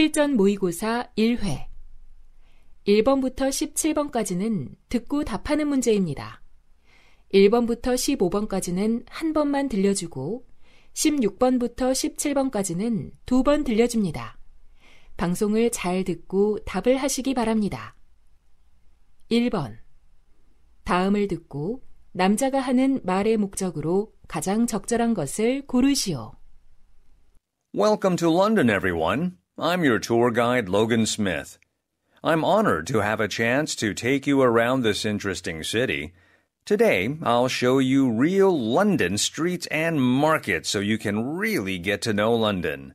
실전 모의고사 1회 1번부터 17번까지는 듣고 답하는 문제입니다. 1번부터 15번까지는 한 번만 들려주고 16번부터 17번까지는 두 번 들려줍니다. 방송을 잘 듣고 답을 하시기 바랍니다. 1번 다음을 듣고 남자가 하는 말의 목적으로 가장 적절한 것을 고르시오. Welcome to London, everyone. I'm your tour guide, Logan Smith. I'm honored to have a chance to take you around this interesting city. Today, I'll show you real London streets and markets so you can really get to know London.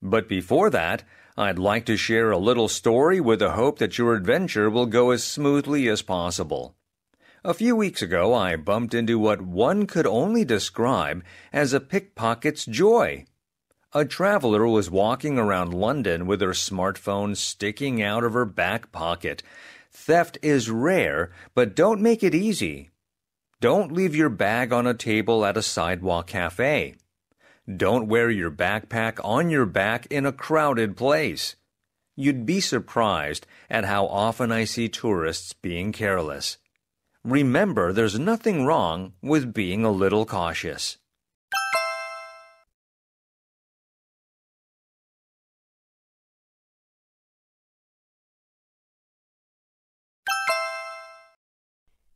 But before that, I'd like to share a little story with the hope that your adventure will go as smoothly as possible. A few weeks ago, I bumped into what one could only describe as a pickpocket's joy. A traveler was walking around London with her smartphone sticking out of her back pocket. Theft is rare, but don't make it easy. Don't leave your bag on a table at a sidewalk cafe. Don't wear your backpack on your back in a crowded place. You'd be surprised at how often I see tourists being careless. Remember, there's nothing wrong with being a little cautious.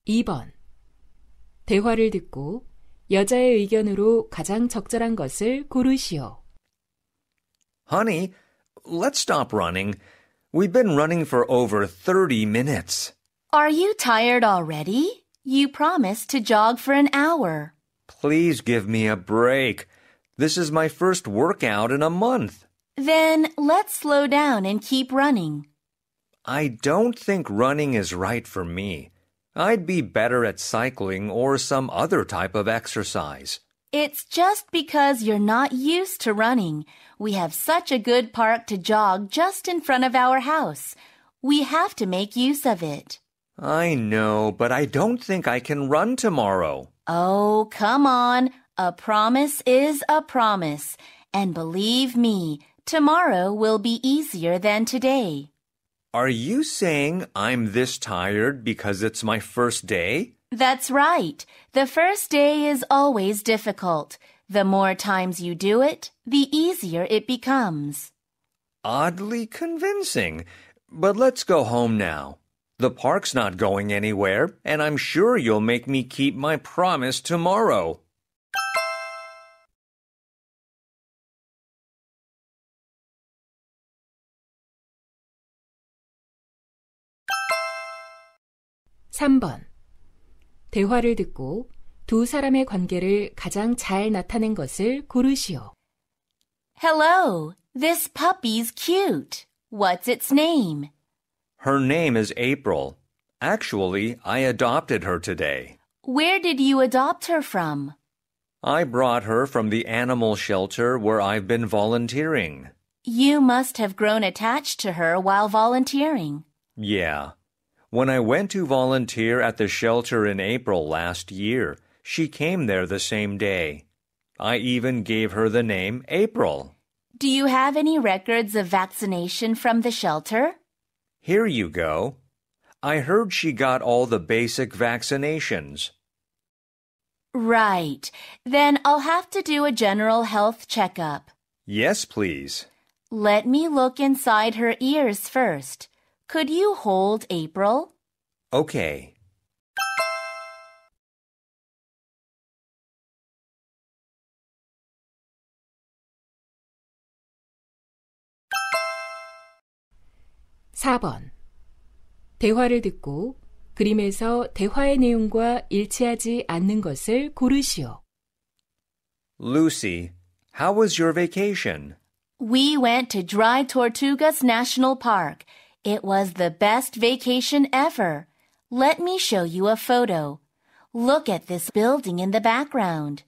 2번. 대화를 듣고 여자의 의견으로 가장 적절한 것을 고르시오. Honey, let's stop running. We've been running for over 30 minutes. Are you tired already? You promised to jog for an hour. Please give me a break. This is my first workout in a month. Then let's slow down and keep running. I don't think running is right for me. I'd be better at cycling or some other type of exercise. It's just because you're not used to running. We have such a good park to jog just in front of our house. We have to make use of it. I know, but I don't think I can run tomorrow. Oh, come on. A promise is a promise. And believe me, tomorrow will be easier than today. Are you saying I'm this tired because it's my first day? That's right. The first day is always difficult. The more times you do it, the easier it becomes. Oddly convincing. But let's go home now. The park's not going anywhere, and I'm sure you'll make me keep my promise tomorrow. 3번. 대화를 듣고 두 사람의 관계를 가장 잘 나타낸 것을 고르시오. Hello, this puppy's cute. What's its name? Her name is April. Actually, I adopted her today. Where did you adopt her from? I brought her from the animal shelter where I've been volunteering. You must have grown attached to her while volunteering. Yeah. When I went to volunteer at the shelter in April last year, she came there the same day. I even gave her the name April. Do you have any records of vaccination from the shelter? Here you go. I heard she got all the basic vaccinations. Right. Then I'll have to do a general health checkup. Yes, please. Let me look inside her ears first. Could you hold April? Okay. (4번) 대화를 듣고 그림에서 대화의 내용과 일치하지 않는 것을 고르시오. Lucy, how was your vacation? We went to Dry Tortugas National Park. It was the best vacation ever. Let me show you a photo. Look at this building in the background.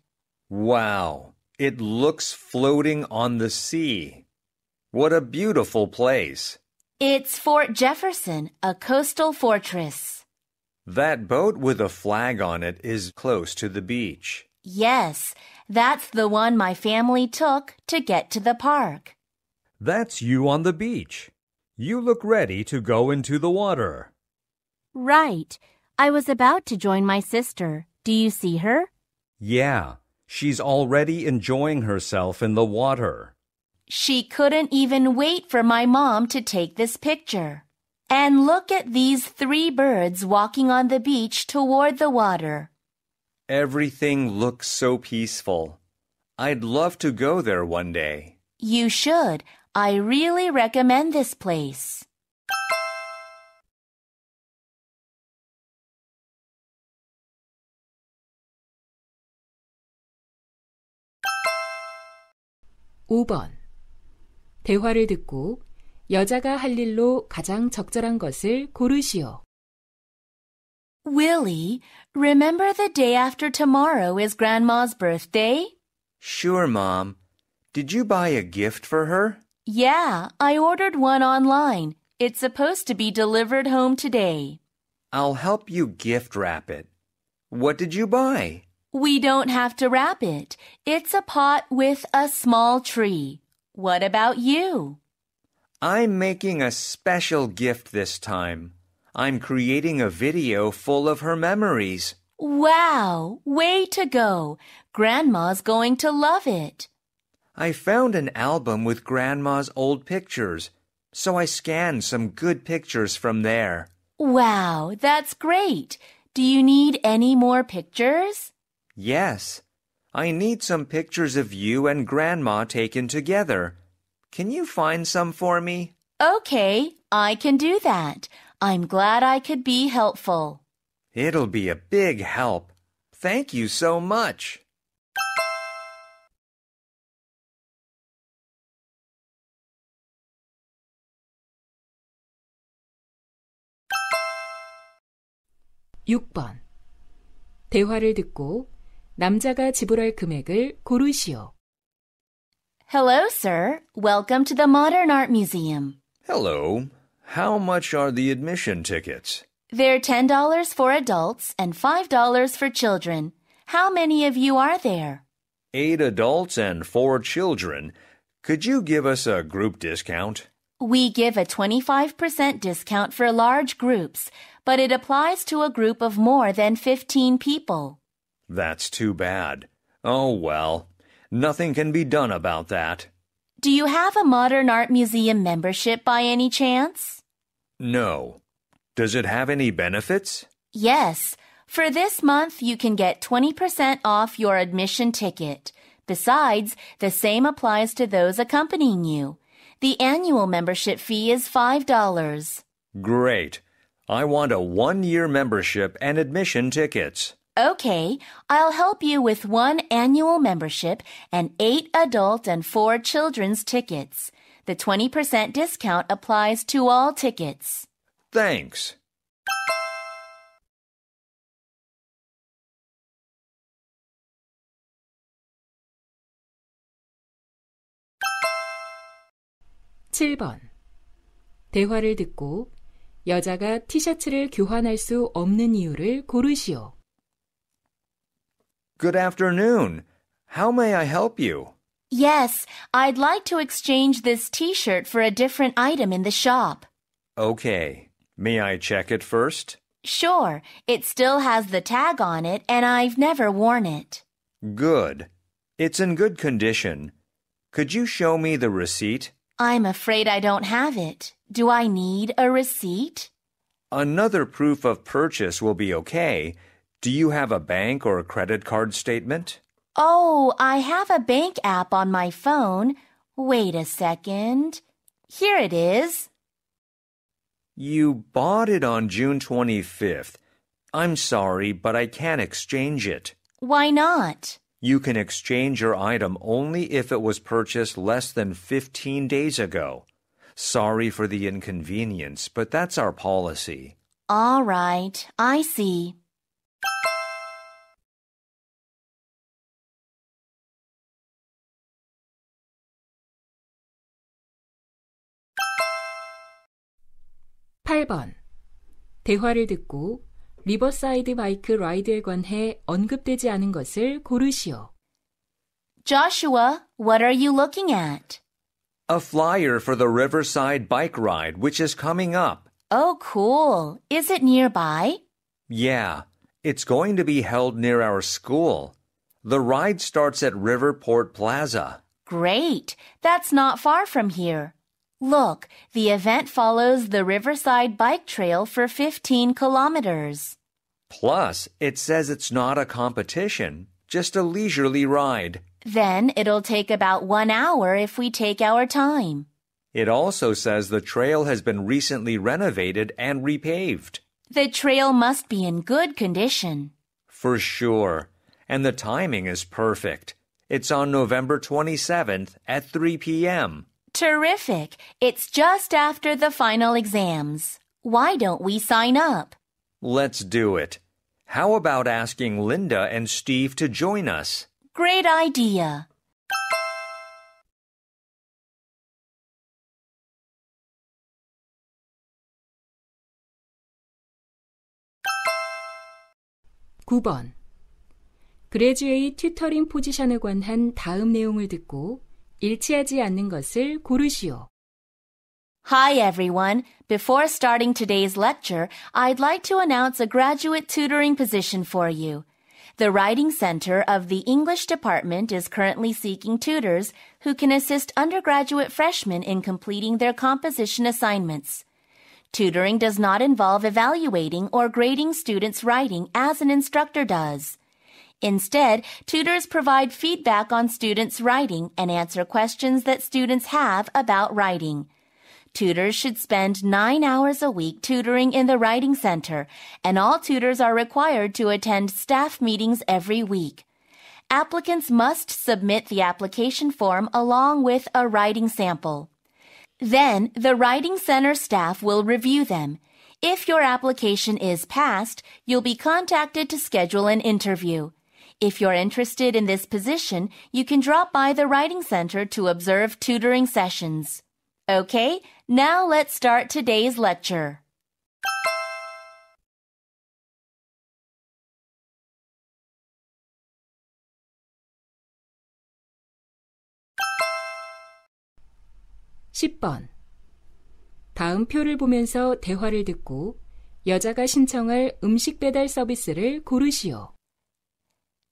Wow, it looks floating on the sea. What a beautiful place. It's Fort Jefferson, a coastal fortress. That boat with a flag on it is close to the beach. Yes, that's the one my family took to get to the park. That's you on the beach. You look ready to go into the water. Right. I was about to join my sister. Do you see her? Yeah. She's already enjoying herself in the water. She couldn't even wait for my mom to take this picture. And look at these three birds walking on the beach toward the water. Everything looks so peaceful. I'd love to go there one day. You should. I really recommend this place. (5번) 대화를 듣고 여자가 할 일로 가장 적절한 것을 고르시오. Willie, remember the day after tomorrow is Grandma's birthday? Sure, Mom. Did you buy a gift for her? Yeah, I ordered one online. It's supposed to be delivered home today. I'll help you gift wrap it. What did you buy? We don't have to wrap it. It's a pot with a small tree. What about you? I'm making a special gift this time. I'm creating a video full of her memories. Wow, way to go. Grandma's going to love it. I found an album with Grandma's old pictures, so I scanned some good pictures from there. Wow, that's great! Do you need any more pictures? Yes. I need some pictures of you and Grandma taken together. Can you find some for me? Okay, I can do that. I'm glad I could be helpful. It'll be a big help. Thank you so much. 6번. 대화를 듣고 남자가 지불할 금액을 고르시오. Hello, sir. Welcome to the Modern Art Museum. Hello. How much are the admission tickets? They're $10 for adults and $5 for children. How many of you are there? Eight adults and four children. Could you give us a group discount? We give a 25% discount for large groups, but it applies to a group of more than 15 people. That's too bad. Oh well, nothing can be done about that. Do you have a Modern Art Museum membership by any chance? No. Does it have any benefits? Yes. For this month, you can get 20% off your admission ticket. Besides, the same applies to those accompanying you. The annual membership fee is $5. Great. I want a one year membership and admission tickets. Okay, I'll help you with one annual membership and eight adult and four children's tickets. The 20% discount applies to all tickets. Thanks. (7번) 대화를 듣고 여자가 티셔츠를 교환할 수 없는 이유를 고르시오. Good afternoon. How may I help you? Yes, I'd like to exchange this t-shirt for a different item in the shop. Okay. May I check it first? Sure. It still has the tag on it and I've never worn it. Good. It's in good condition. Could you show me the receipt? I'm afraid I don't have it. Do I need a receipt? Another proof of purchase will be okay. Do you have a bank or a credit card statement? Oh, I have a bank app on my phone. Wait a second. Here it is. You bought it on June 25th. I'm sorry, but I can't exchange it. Why not? You can exchange your item only if it was purchased less than 15 days ago. Sorry for the inconvenience, but that's our policy. All right, I see. (8번) 대화를 듣고 리버사이드 바이크 라이드에 관해 언급되지 않은 것을 고르시오. Joshua, what are you looking at? A flyer for the Riverside Bike Ride, which is coming up. Oh, cool. Is it nearby? Yeah, it's going to be held near our school. The ride starts at Riverport Plaza. Great. That's not far from here. Look, the event follows the Riverside Bike Trail for 15 kilometers. Plus, it says it's not a competition, just a leisurely ride. Then it'll take about one hour if we take our time. It also says the trail has been recently renovated and repaved. The trail must be in good condition. For sure. And the timing is perfect. It's on November 27th at 3 p.m. Terrific. It's just after the final exams. Why don't we sign up? Let's do it. How about asking Linda and Steve to join us? Great idea! (9번) 그레주의 튜터링 포지션에 관한 다음 내용을 듣고 일치하지 않는 것을 고르시오. Hi, everyone. Before starting today's lecture, I'd like to announce a graduate tutoring position for you. The Writing Center of the English Department is currently seeking tutors who can assist undergraduate freshmen in completing their composition assignments. Tutoring does not involve evaluating or grading students' writing as an instructor does. Instead, tutors provide feedback on students' writing and answer questions that students have about writing. Tutors should spend nine hours a week tutoring in the writing center, and all tutors are required to attend staff meetings every week. Applicants must submit the application form along with a writing sample. Then the writing center staff will review them. If your application is passed, you'll be contacted to schedule an interview. If you're interested in this position, you can drop by the writing center to observe tutoring sessions. Okay, now let's start today's lecture. (10번) 다음 표를 보면서 대화를 듣고 여자가 신청할 음식 배달 서비스를 고르시오.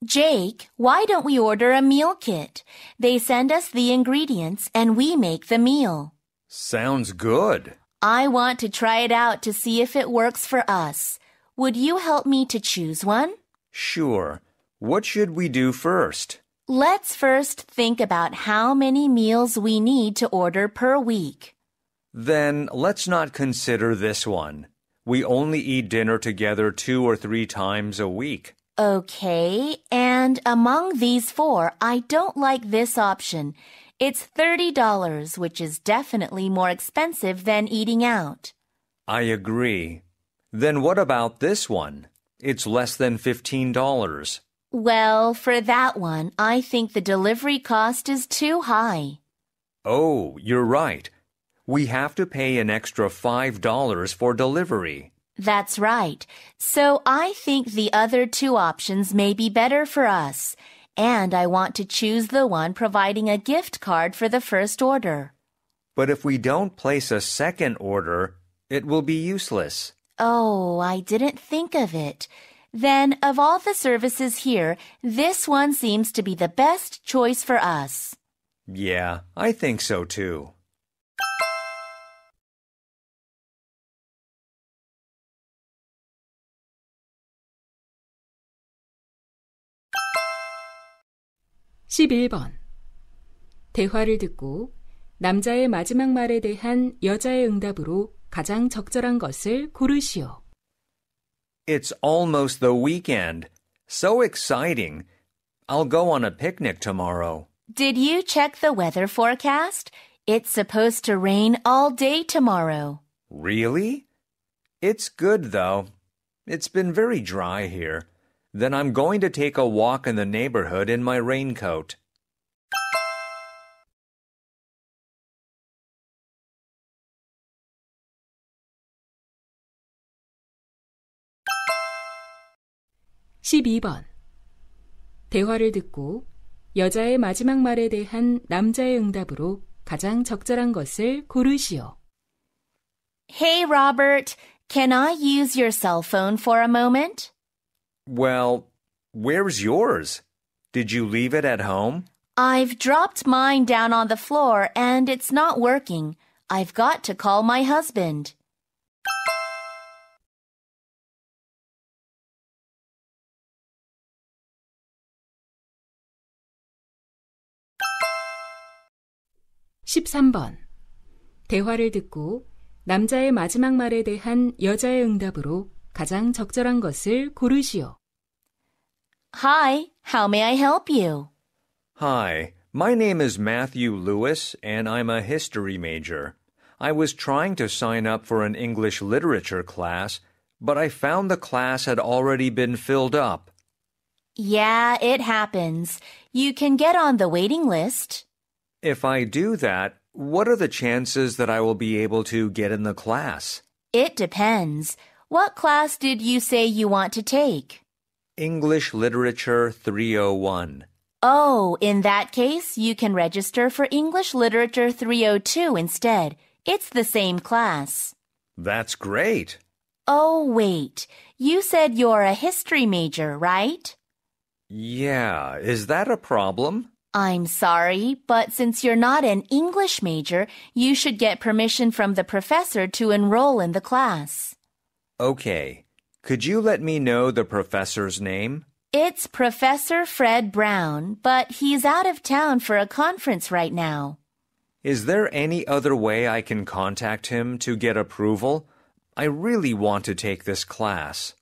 Jake, why don't we order a meal kit? They send us the ingredients and we make the meal. Sounds good. I want to try it out to see if it works for us. Would you help me to choose one? Sure. What should we do first? Let's first think about how many meals we need to order per week. Then let's not consider this one. We only eat dinner together two or three times a week. Okay, and among these four, I don't like this option. It's $30, which is definitely more expensive than eating out. I agree. Then what about this one? It's less than $15. Well, for that one, I think the delivery cost is too high. Oh, you're right. We have to pay an extra $5 for delivery. That's right. So I think the other two options may be better for us and I want to choose the one providing a gift card for the first order. But if we don't place a second order, it will be useless. Oh, I didn't think of it. Then, of all the services here, this one seems to be the best choice for us. Yeah, I think so too. 11번. 대화를 듣고 남자의 마지막 말에 대한 여자의 응답으로 가장 적절한 것을 고르시오. It's almost the weekend. So exciting. I'll go on a picnic tomorrow. Did you check the weather forecast? It's supposed to rain all day tomorrow. Really? It's good, though. It's been very dry here. Then I'm going to take a walk in the neighborhood in my raincoat. (12번) 대화를 듣고 여자의 마지막 말에 대한 남자의 응답으로 가장 적절한 것을 고르시오. Hey Robert, can I use your cell phone for a moment? Well, where's yours? Did you leave it at home? I've dropped mine down on the floor and it's not working. I've got to call my husband. (13번) 대화를 듣고 남자의 마지막 말에 대한 여자의 응답으로 가장 적절한 것을 고르시오. Hi, how may I help you? Hi, my name is Matthew Lewis, and I'm a history major. I was trying to sign up for an English literature class, but I found the class had already been filled up. Yeah, it happens. You can get on the waiting list. If I do that, what are the chances that I will be able to get in the class? It depends. What class did you say you want to take? English Literature 301. Oh, in that case, you can register for English Literature 302 instead. It's the same class. That's great. Oh, wait. You said you're a history major, right? Yeah, is that a problem? I'm sorry, but since you're not an English major, you should get permission from the professor to enroll in the class. Okay. Could you let me know the professor's name? It's Professor Fred Brown, but he's out of town for a conference right now. Is there any other way I can contact him to get approval? I really want to take this class.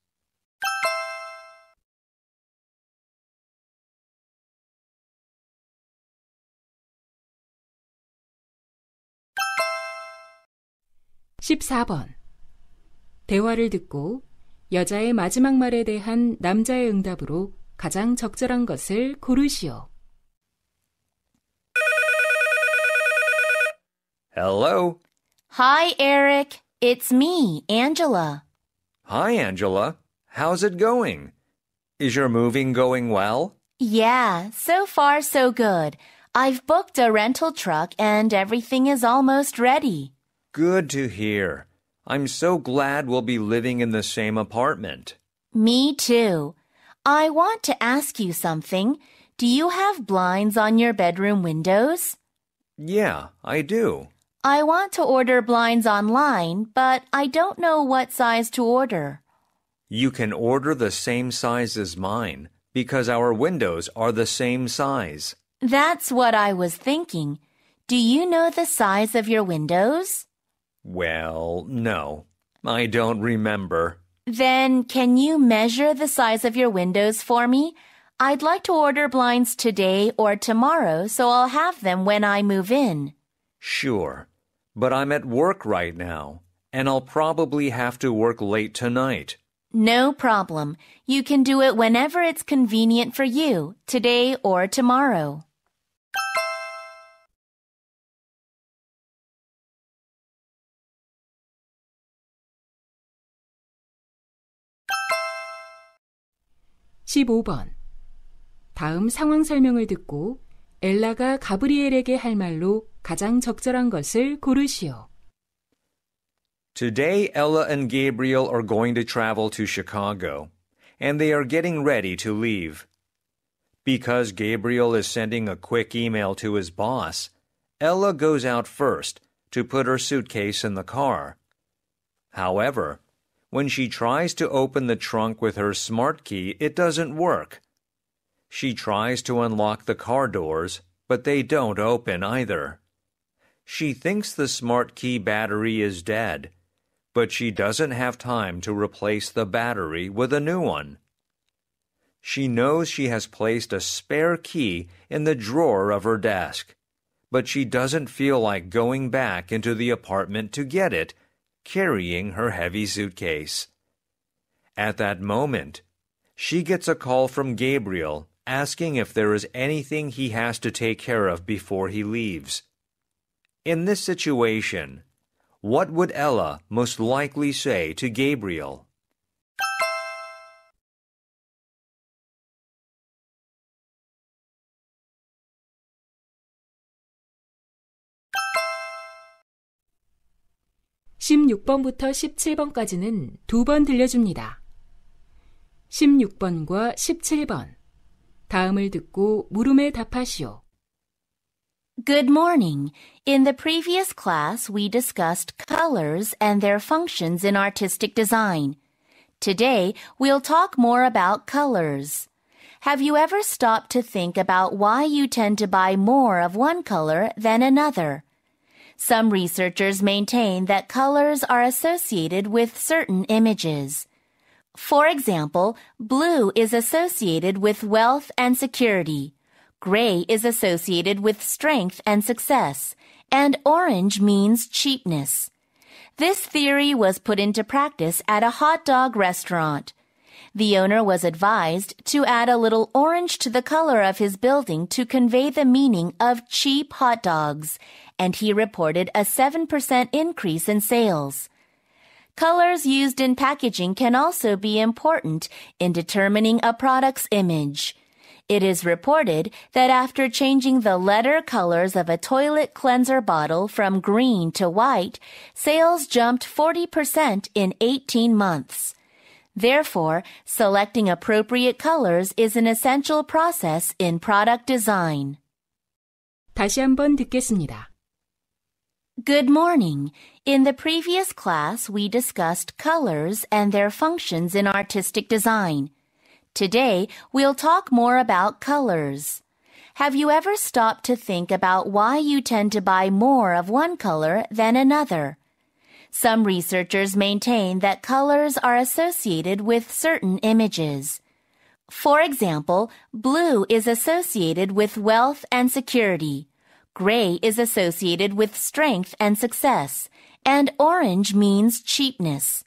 (14번) 대화를 듣고 여자의 마지막 말에 대한 남자의 응답으로 가장 적절한 것을 고르시오. Hello. Hi, Eric. It's me, Angela. Hi, Angela. How's it going? Is your moving going well? Yeah, so far so good. I've booked a rental truck and everything is almost ready. Good to hear. I'm so glad we'll be living in the same apartment. Me too. I want to ask you something. Do you have blinds on your bedroom windows? Yeah, I do. I want to order blinds online, but I don't know what size to order. You can order the same size as mine because our windows are the same size. That's what I was thinking. Do you know the size of your windows? Well, no, I don't remember. Then can you measure the size of your windows for me? I'd like to order blinds today or tomorrow, so I'll have them when I move in. Sure, but I'm at work right now, and I'll probably have to work late tonight. No problem. You can do it whenever it's convenient for you, today or tomorrow. 15번. 다음 상황 설명을 듣고 엘라가 가브리엘에게 할 말로 가장 적절한 것을 고르시오. Today, Ella and Gabriel are going to travel to Chicago, and they are getting ready to leave. Because Gabriel is sending a quick email to his boss, Ella goes out first to put her suitcase in the car. However, when she tries to open the trunk with her smart key, it doesn't work. She tries to unlock the car doors, but they don't open either. She thinks the smart key battery is dead, but she doesn't have time to replace the battery with a new one. She knows she has placed a spare key in the drawer of her desk, but she doesn't feel like going back into the apartment to get it carrying her heavy suitcase. At that moment, she gets a call from Gabriel asking if there is anything he has to take care of before he leaves. In this situation, what would Ella most likely say to Gabriel? 16번부터 17번까지는 두 번 들려줍니다. 16번과 17번. 다음을 듣고 물음에 답하시오. Good morning. In the previous class, we discussed colors and their functions in artistic design. Today, we'll talk more about colors. Have you ever stopped to think about why you tend to buy more of one color than another? Some researchers maintain that colors are associated with certain images. For example, blue is associated with wealth and security. Gray is associated with strength and success, and orange means cheapness. This theory was put into practice at a hot dog restaurant. The owner was advised to add a little orange to the color of his building to convey the meaning of cheap hot dogs and he reported a 7% increase in sales. Colors used in packaging can also be important in determining a product's image. It is reported that after changing the letter colors of a toilet cleanser bottle from green to white, sales jumped 40% in 18 months. Therefore, selecting appropriate colors is an essential process in product design. 다시 한번 듣겠습니다. Good morning. In the previous class, we discussed colors and their functions in artistic design. Today, we'll talk more about colors. Have you ever stopped to think about why you tend to buy more of one color than another? Some researchers maintain that colors are associated with certain images. For example, blue is associated with wealth and security. Gray is associated with strength and success, and orange means cheapness.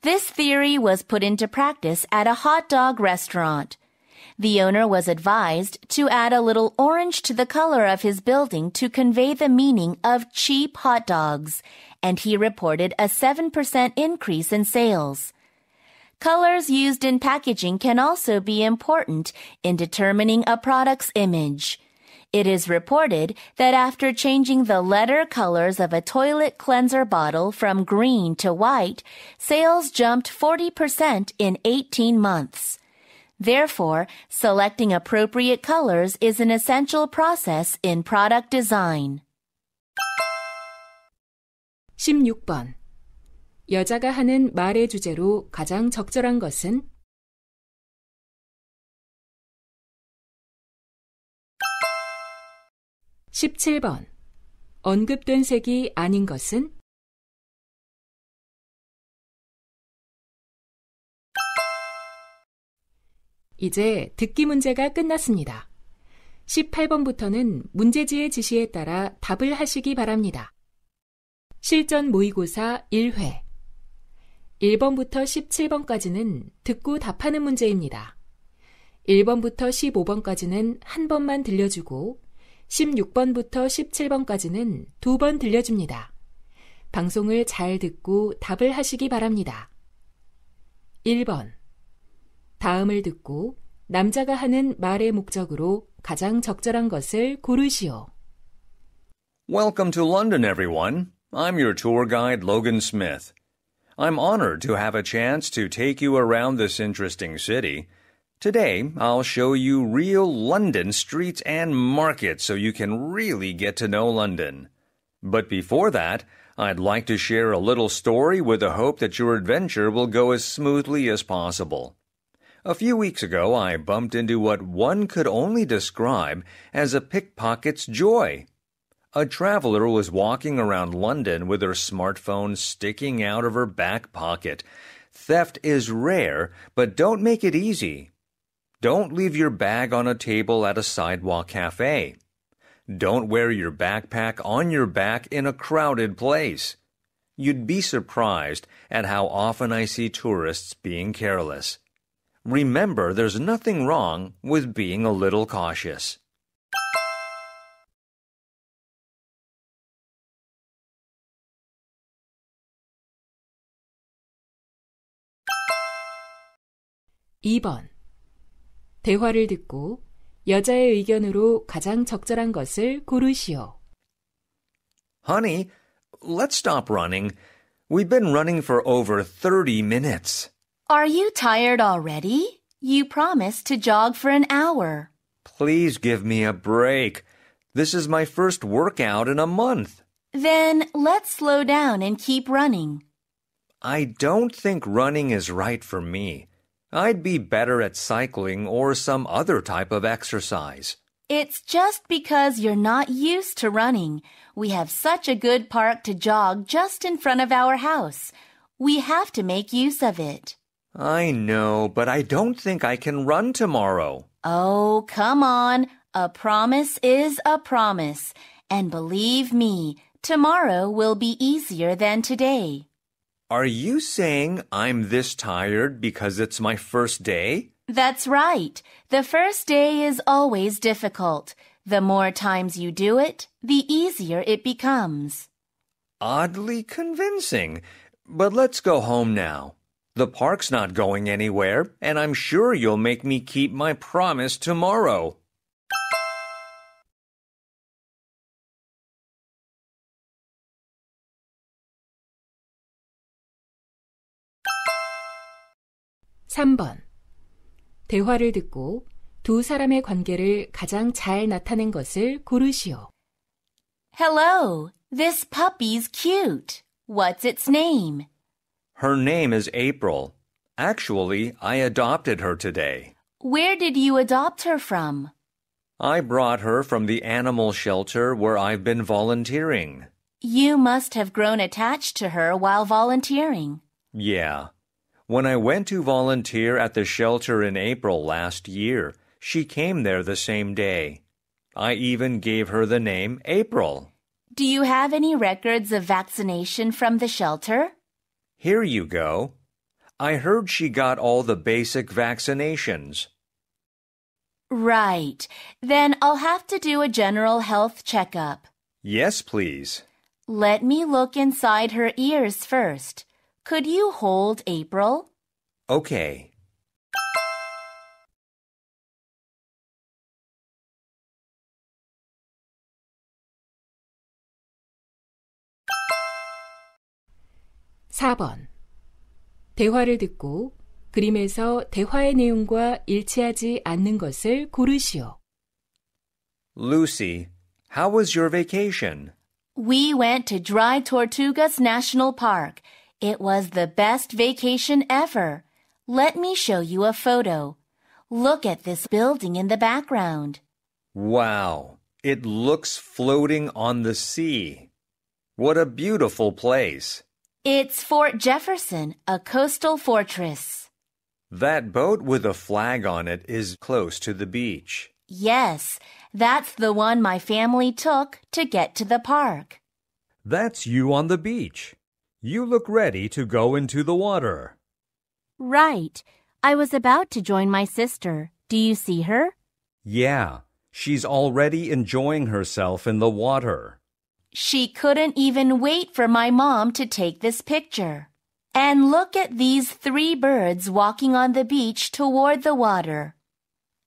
This theory was put into practice at a hot dog restaurant. The owner was advised to add a little orange to the color of his building to convey the meaning of cheap hot dogs, and he reported a 7% increase in sales. Colors used in packaging can also be important in determining a product's image. It is reported that after changing the letter colors of a toilet cleanser bottle from green to white, sales jumped 40% in 18 months. Therefore, selecting appropriate colors is an essential process in product design. 16번 여자가 하는 말의 주제로 가장 적절한 것은 17번. 언급된 색이 아닌 것은? 이제 듣기 문제가 끝났습니다. 18번부터는 문제지의 지시에 따라 답을 하시기 바랍니다. 실전 모의고사 1회 1번부터 17번까지는 듣고 답하는 문제입니다. 1번부터 15번까지는 한 번만 들려주고 16번부터 17번까지는 두 번 들려줍니다. 방송을 잘 듣고 답을 하시기 바랍니다. 1번. 다음을 듣고 남자가 하는 말의 목적으로 가장 적절한 것을 고르시오. Welcome to London, everyone. I'm your tour guide, Logan Smith. I'm honored to have a chance to take you around this interesting city. Today, I'll show you real London streets and markets so you can really get to know London. But before that, I'd like to share a little story with the hope that your adventure will go as smoothly as possible. A few weeks ago, I bumped into what one could only describe as a pickpocket's joy. A traveler was walking around London with her smartphone sticking out of her back pocket. Theft is rare, but don't make it easy. Don't leave your bag on a table at a sidewalk cafe. Don't wear your backpack on your back in a crowded place. You'd be surprised at how often I see tourists being careless. Remember, there's nothing wrong with being a little cautious. (2번) 대화를 듣고 여자의 의견으로 가장 적절한 것을 고르시오. Honey, let's stop running. We've been running for over 30 minutes. Are you tired already? You promised to jog for an hour. Please give me a break. This is my first workout in a month. Then let's slow down and keep running. I don't think running is right for me. I'd be better at cycling or some other type of exercise. It's just because you're not used to running. We have such a good park to jog just in front of our house. We have to make use of it. I know, but I don't think I can run tomorrow. Oh, come on. A promise is a promise. And believe me, tomorrow will be easier than today. Are you saying I'm this tired because it's my first day? That's right. The first day is always difficult. The more times you do it, the easier it becomes. Oddly convincing. But let's go home now. The park's not going anywhere, and I'm sure you'll make me keep my promise tomorrow. 3번. 대화를 듣고 두 사람의 관계를 가장 잘 나타낸 것을 고르시오. Hello, this puppy's cute. What's its name? Her name is April. Actually, I adopted her today. Where did you adopt her from? I brought her from the animal shelter where I've been volunteering. You must have grown attached to her while volunteering. Yeah. When I went to volunteer at the shelter in April last year, she came there the same day. I even gave her the name April. Do you have any records of vaccination from the shelter? Here you go. I heard she got all the basic vaccinations. Right. Then I'll have to do a general health checkup. Yes, please. Let me look inside her ears first. Could you hold April? Okay. (4번) 대화를 듣고 그림에서 대화의 내용과 일치하지 않는 것을 고르시오. Lucy, how was your vacation? We went to Dry Tortugas National Park. It was the best vacation ever. Let me show you a photo. Look at this building in the background. Wow, it looks floating on the sea. What a beautiful place. It's Fort Jefferson, a coastal fortress. That boat with a flag on it is close to the beach. Yes, that's the one my family took to get to the park. That's you on the beach. You look ready to go into the water. Right. I was about to join my sister. Do you see her? Yeah. She's already enjoying herself in the water. She couldn't even wait for my mom to take this picture. And look at these three birds walking on the beach toward the water.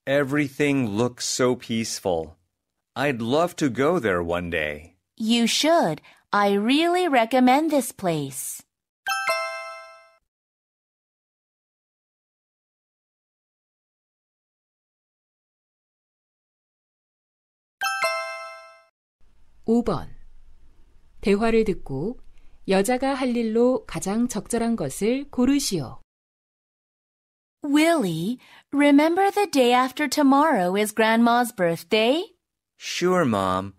Everything looks so peaceful. I'd love to go there one day. You should. I really recommend this place. (5번) 대화를 듣고 여자가 할 일로 가장 적절한 것을 고르시오. Willie, remember the day after tomorrow is Grandma's birthday? Sure, Mom.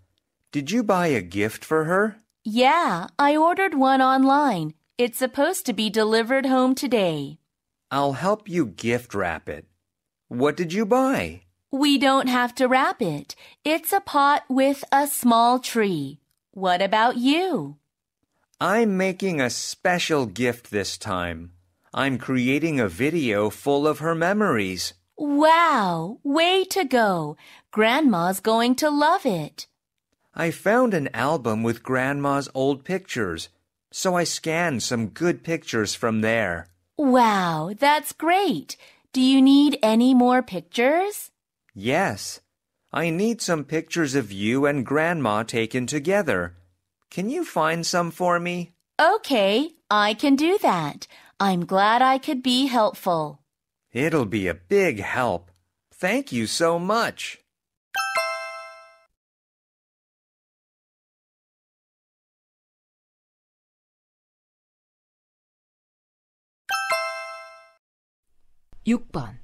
Did you buy a gift for her? Yeah, I ordered one online. It's supposed to be delivered home today. I'll help you gift wrap it. What did you buy? We don't have to wrap it. It's a pot with a small tree. What about you? I'm making a special gift this time. I'm creating a video full of her memories. Wow, way to go. Grandma's going to love it. I found an album with Grandma's old pictures, so I scanned some good pictures from there. Wow, that's great! Do you need any more pictures? Yes. I need some pictures of you and Grandma taken together. Can you find some for me? Okay, I can do that. I'm glad I could be helpful. It'll be a big help. Thank you so much. 6번.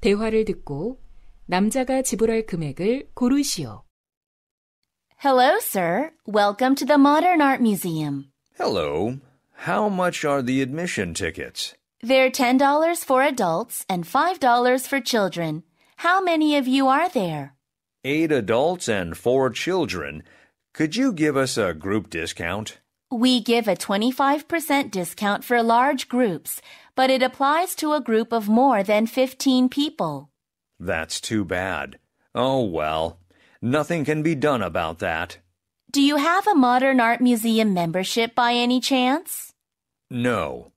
대화를 듣고 남자가 지불할 금액을 고르시오. Hello, sir. Welcome to the Modern Art Museum. Hello. How much are the admission tickets? They're $10 for adults and $5 for children. How many of you are there? Eight adults and four children. Could you give us a group discount? We give a 25% discount for large groups, but it applies to a group of more than 15 people. That's too bad. Oh well, nothing can be done about that. Do you have a Modern Art Museum membership by any chance? No.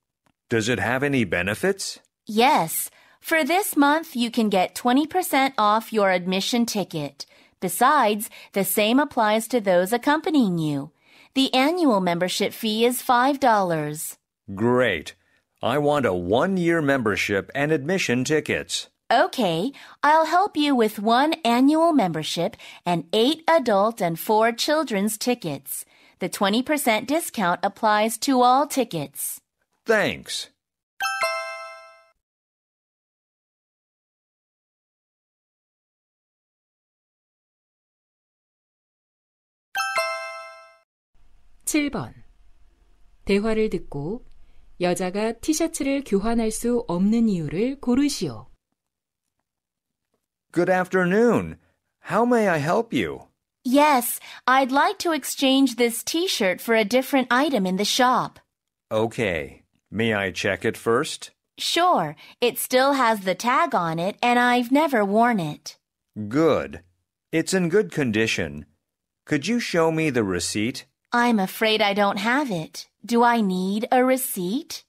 Does it have any benefits? Yes. For this month, you can get 20% off your admission ticket. Besides, the same applies to those accompanying you. The annual membership fee is $5. Great. I want a one year membership and admission tickets. Okay, I'll help you with one annual membership and eight adult and four children's tickets. The 20% discount applies to all tickets. Thanks. 7번. 대화를 듣고 여자가 티셔츠를 교환할 수 없는 이유를 고르시오. Good afternoon. How may I help you? Yes, I'd like to exchange this t-shirt for a different item in the shop. Okay. May I check it first? Sure. It still has the tag on it and I've never worn it. Good. It's in good condition. Could you show me the receipt? I'm afraid I don't have it. Do I need a receipt?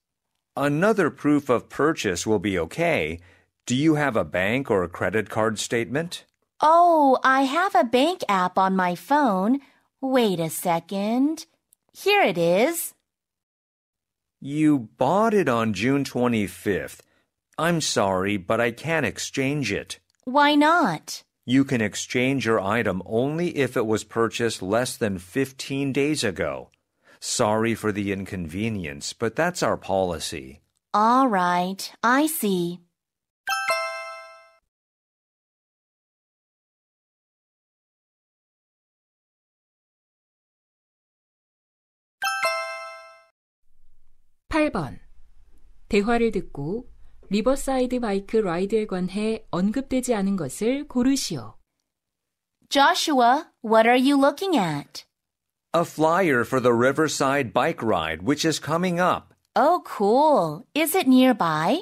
Another proof of purchase will be okay. Do you have a bank or a credit card statement? Oh, I have a bank app on my phone. Wait a second. Here it is. You bought it on June 25th. I'm sorry, but I can't exchange it. Why not? you can exchange your item only if it was purchased less than 15 days ago. Sorry for the inconvenience, but that's our policy. All right, I see. (8번) 대화를 듣고 리버사이드 바이크 라이드에 관해 언급되지 않은 것을 고르시오. Joshua, what are you looking at? A flyer for the Riverside bike ride, which is coming up. Oh, cool. Is it nearby?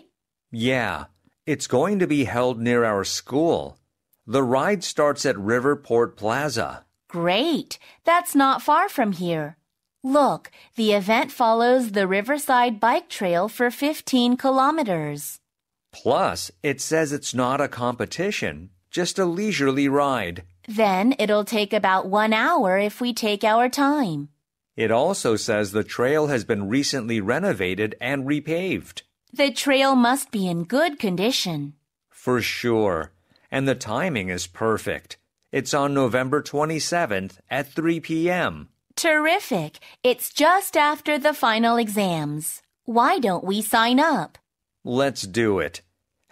Yeah, it's going to be held near our school. The ride starts at Riverport Plaza. Great. That's not far from here. Look, the event follows the Riverside Bike Trail for 15 kilometers. Plus, it says it's not a competition, just a leisurely ride. Then it'll take about one hour if we take our time. It also says the trail has been recently renovated and repaved. The trail must be in good condition. For sure. And the timing is perfect. It's on November 27th at 3 p.m. Terrific! It's just after the final exams. Why don't we sign up? Let's do it.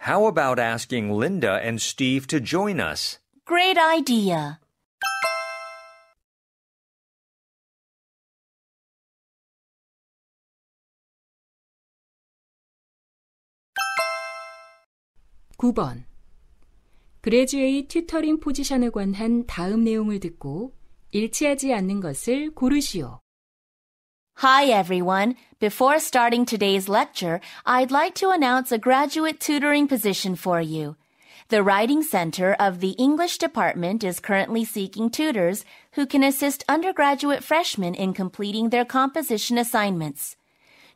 How about asking Linda and Steve to join us? Great idea. (9번) 그레즈의 튜터링 포지션에 관한 다음 내용을 듣고 일치하지 않는 것을 고르시오. Hi everyone. Before starting today's lecture, I'd like to announce a graduate tutoring position for you. The Writing Center of the English Department is currently seeking tutors who can assist undergraduate freshmen in completing their composition assignments.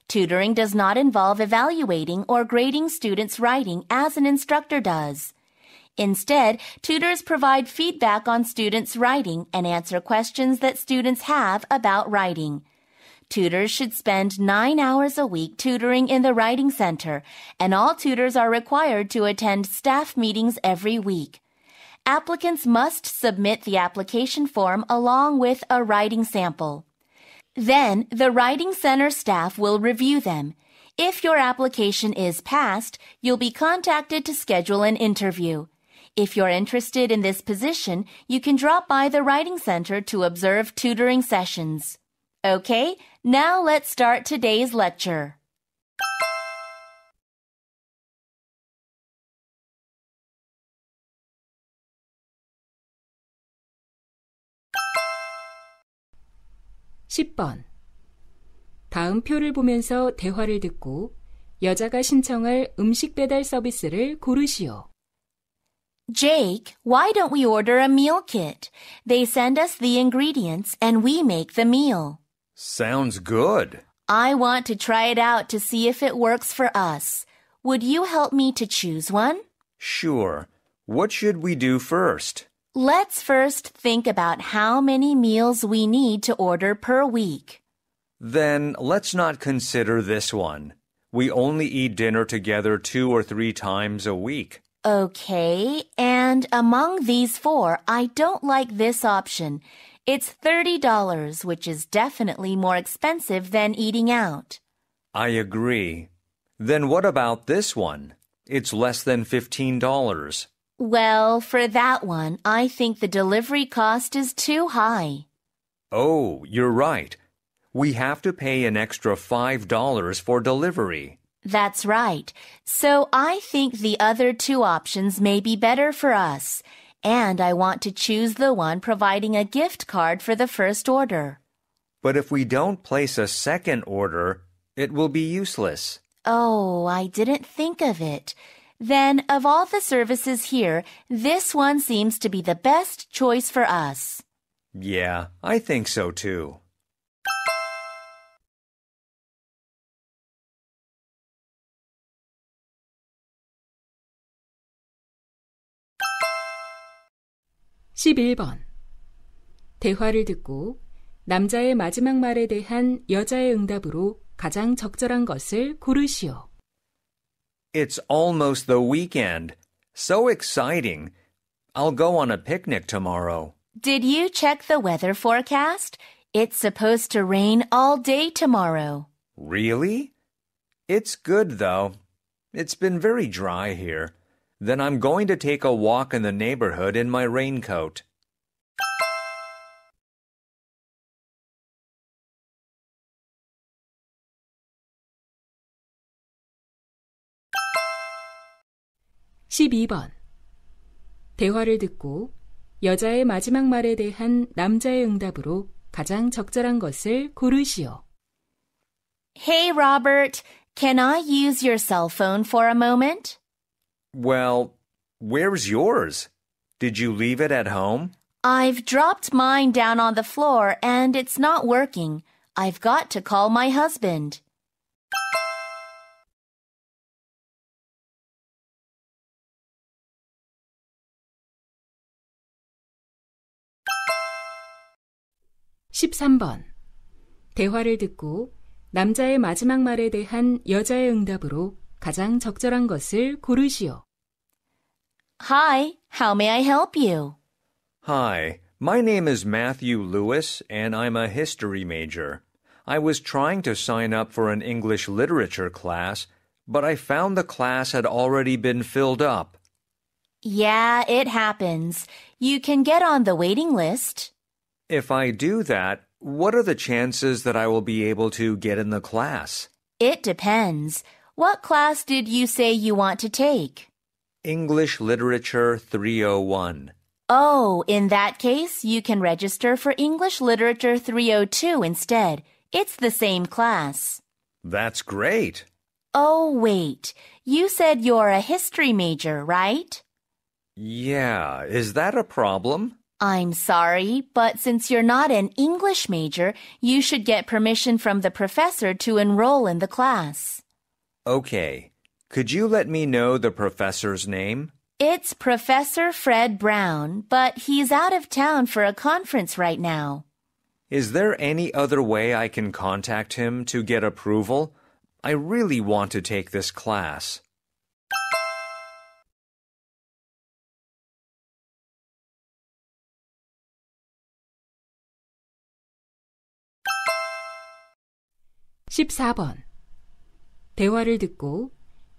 Tutoring does not involve evaluating or grading students' writing as an instructor does. Instead, tutors provide feedback on students' writing and answer questions that students have about writing tutors should spend nine hours a week tutoring in the writing center, and all tutors are required to attend staff meetings every week. Applicants must submit the application form along with a writing sample. Then the writing center staff will review them. If your application is passed, you'll be contacted to schedule an interview. If you're interested in this position, you can drop by the Writing Center to observe tutoring sessions. Okay, now let's start today's lecture. (10번) 다음 표를 보면서 대화를 듣고 여자가 신청할 음식 배달 서비스를 고르시오. Jake, why don't we order a meal kit? They send us the ingredients and we make the meal. Sounds good. I want to try it out to see if it works for us. Would you help me to choose one? Sure. What should we do first? Let's first think about how many meals we need to order per week. Then let's not consider this one. We only eat dinner together two or three times a week. Okay, and among these four, I don't like this option. It's $30, which is definitely more expensive than eating out. I agree. Then what about this one? It's less than $15. Well, for that one, I think the delivery cost is too high. Oh, you're right. We have to pay an extra $5 for delivery. That's right. So I think the other two options may be better for us and I want to choose the one providing a gift card for the first order. But if we don't place a second order, it will be useless. Oh, I didn't think of it. Then, of all the services here, this one seems to be the best choice for us. Yeah, I think so too. 11번. 대화를 듣고 남자의 마지막 말에 대한 여자의 응답으로 가장 적절한 것을 고르시오. It's almost the weekend. So exciting. I'll go on a picnic tomorrow. Did you check the weather forecast? It's supposed to rain all day tomorrow. Really? It's good, though. It's been very dry here then I'm going to take a walk in the neighborhood in my raincoat. (12번) 대화를 듣고 여자의 마지막 말에 대한 남자의 응답으로 가장 적절한 것을 고르시오. Hey, Robert. Can I use your cell phone for a moment? Well, where's yours? Did you leave it at home? I've dropped mine down on the floor and it's not working. I've got to call my husband. (13번) 대화를 듣고 남자의 마지막 말에 대한 여자의 응답으로 가장 적절한 것을 고르시오. Hi, how may I help you? Hi, my name is Matthew Lewis and I'm a history major. I was trying to sign up for an English literature class, but I found the class had already been filled up. Yeah, it happens. You can get on the waiting list. If I do that, what are the chances that I will be able to get in the class? It depends. What class did you say you want to take? English Literature 301. Oh, in that case, you can register for English Literature 302 instead. It's the same class. That's great. Oh, wait. You said you're a history major, right? Yeah, is that a problem? I'm sorry, but since you're not an English major, you should get permission from the professor to enroll in the class. Okay. Could you let me know the professor's name? It's Professor Fred Brown, but he's out of town for a conference right now. Is there any other way I can contact him to get approval? I really want to take this class. (14번) 대화를 듣고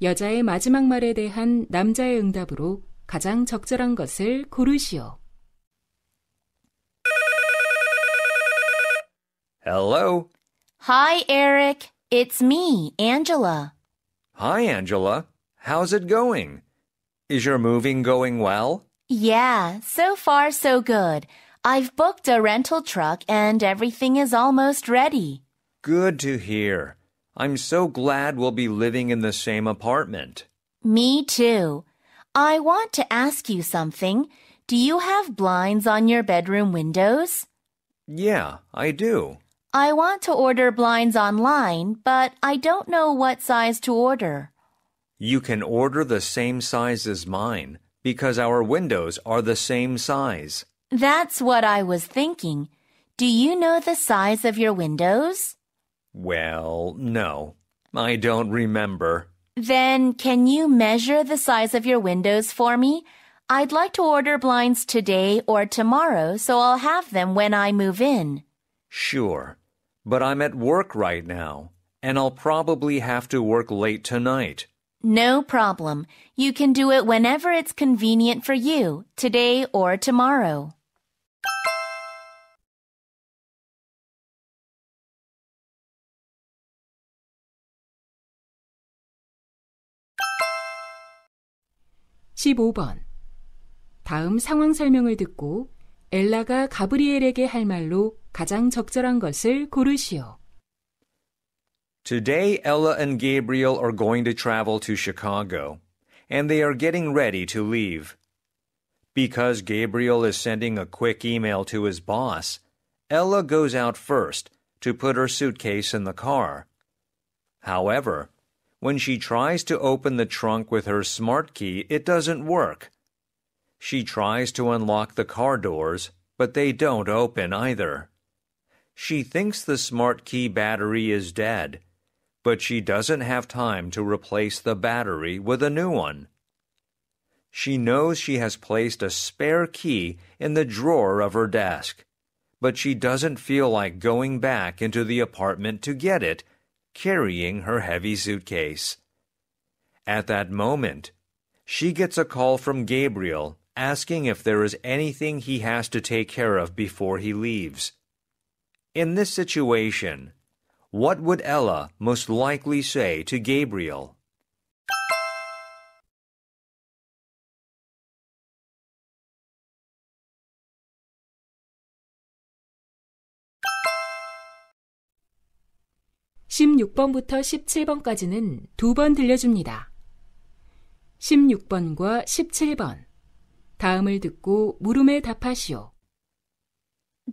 여자의 마지막 말에 대한 남자의 응답으로 가장 적절한 것을 고르시오. Hello. Hi, Eric. It's me, Angela. Hi, Angela. How's it going? Is your moving going well? Yeah, so far so good. I've booked a rental truck and everything is almost ready. Good to hear. I'm so glad we'll be living in the same apartment. Me too. I want to ask you something. Do you have blinds on your bedroom windows? Yeah, I do. I want to order blinds online, but I don't know what size to order. You can order the same size as mine because our windows are the same size. That's what I was thinking. Do you know the size of your windows? Well, no. I don't remember. Then can you measure the size of your windows for me? I'd like to order blinds today or tomorrow, so I'll have them when I move in. Sure. But I'm at work right now, and I'll probably have to work late tonight. No problem. You can do it whenever it's convenient for you, today or tomorrow. 15번. 다음 상황 설명을 듣고 엘라가 가브리엘에게 할 말로 가장 적절한 것을 고르시오. Today, Ella and Gabriel are going to travel to Chicago, and they are getting ready to leave. Because Gabriel is sending a quick email to his boss, Ella goes out first to put her suitcase in the car. However, when she tries to open the trunk with her smart key, it doesn't work. She tries to unlock the car doors, but they don't open either. She thinks the smart key battery is dead, but she doesn't have time to replace the battery with a new one. She knows she has placed a spare key in the drawer of her desk, but she doesn't feel like going back into the apartment to get it carrying her heavy suitcase. At that moment, she gets a call from Gabriel asking if there is anything he has to take care of before he leaves. In this situation, what would Ella most likely say to Gabriel? 16번부터 17번까지는 두 번 들려줍니다. 16번과 17번. 다음을 듣고 물음에 답하시오.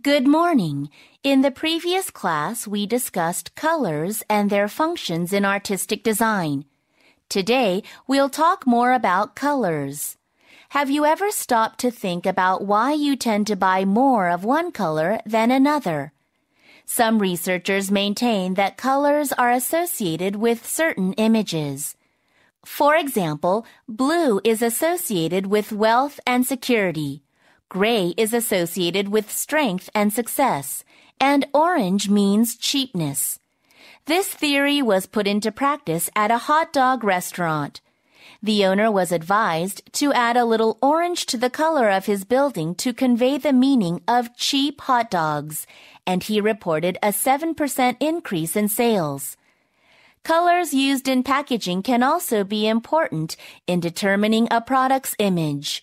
Good morning. In the previous class, we discussed colors and their functions in artistic design. Today, we'll talk more about colors. Have you ever stopped to think about why you tend to buy more of one color than another? Some researchers maintain that colors are associated with certain images. For example, blue is associated with wealth and security. Gray is associated with strength and success, and orange means cheapness. This theory was put into practice at a hot dog restaurant. The owner was advised to add a little orange to the color of his building to convey the meaning of cheap hot dogs, and he reported a 7% increase in sales. Colors used in packaging can also be important in determining a product's image.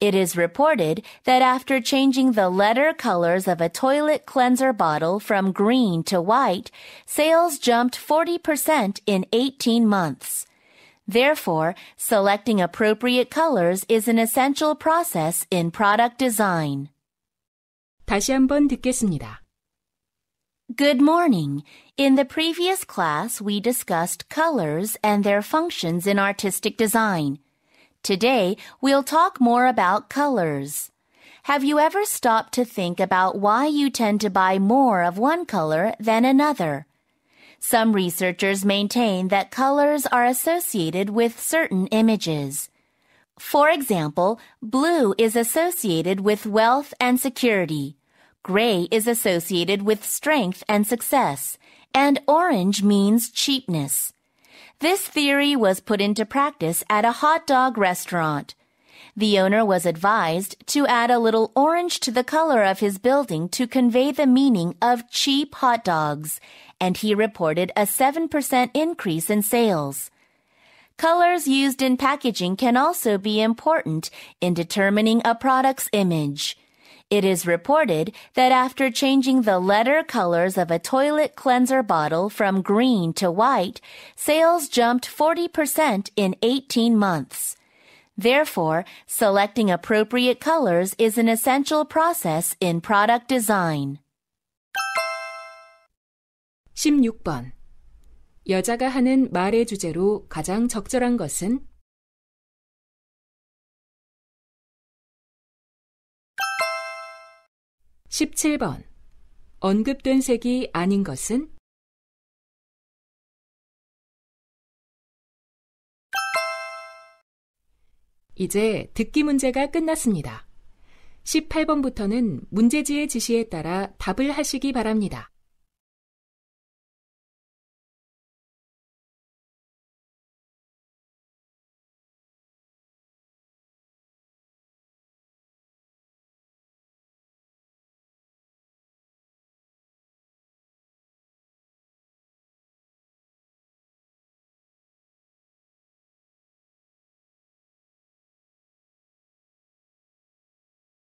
It is reported that after changing the letter colors of a toilet cleanser bottle from green to white, sales jumped 40% in 18 months. Therefore, selecting appropriate colors is an essential process in product design. 다시 한 번 듣겠습니다. Good morning. In the previous class, we discussed colors and their functions in artistic design. Today, we'll talk more about colors. Have you ever stopped to think about why you tend to buy more of one color than another? Some researchers maintain that colors are associated with certain images. For example, blue is associated with wealth and security. Gray is associated with strength and success, and orange means cheapness. This theory was put into practice at a hot dog restaurant. The owner was advised to add a little orange to the color of his building to convey the meaning of cheap hot dogs and he reported a 7% increase in sales. Colors used in packaging can also be important in determining a product's image. It is reported that after changing the letter colors of a toilet cleanser bottle from green to white, sales jumped 40% in 18 months. Therefore, selecting appropriate colors is an essential process in product design. 16번. 여자가 하는 말의 주제로 가장 적절한 것은? 17번. 언급된 색이 아닌 것은? '이제 듣기 문제가 끝났습니다. 18번부터는 문제지의 지시에 따라 답을 하시기 바랍니다.